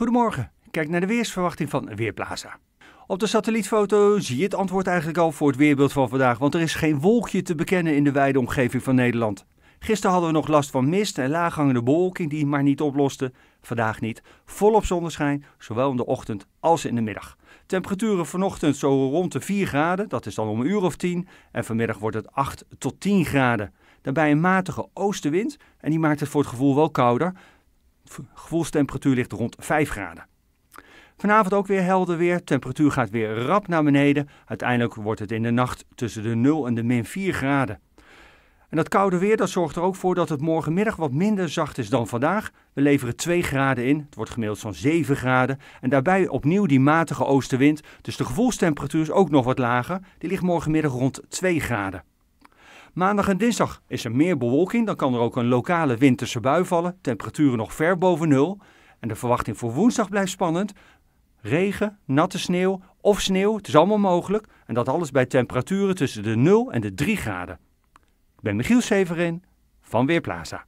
Goedemorgen, kijk naar de weersverwachting van Weerplaza. Op de satellietfoto zie je het antwoord eigenlijk al voor het weerbeeld van vandaag, want er is geen wolkje te bekennen in de wijde omgeving van Nederland. Gisteren hadden we nog last van mist en laaghangende bewolking die maar niet oploste. Vandaag niet. Volop zonneschijn, zowel in de ochtend als in de middag. Temperaturen vanochtend zo rond de 4 graden, dat is dan om een uur of 10. En vanmiddag wordt het 8 tot 10 graden. Daarbij een matige oostenwind en die maakt het voor het gevoel wel kouder gevoelstemperatuur ligt rond 5 graden. Vanavond ook weer helder weer. Temperatuur gaat weer rap naar beneden. Uiteindelijk wordt het in de nacht tussen de 0 en de min 4 graden. En dat koude weer dat zorgt er ook voor dat het morgenmiddag wat minder zacht is dan vandaag. We leveren 2 graden in, het wordt gemiddeld zo'n 7 graden. En daarbij opnieuw die matige oostenwind. Dus de gevoelstemperatuur is ook nog wat lager. Die ligt morgenmiddag rond 2 graden. Maandag en dinsdag is er meer bewolking. Dan kan er ook een lokale winterse bui vallen. Temperaturen nog ver boven nul. En de verwachting voor woensdag blijft spannend. Regen, natte sneeuw of sneeuw, het is allemaal mogelijk. En dat alles bij temperaturen tussen de 0 en de 3 graden. Ik ben Michiel Severin van Weerplaza.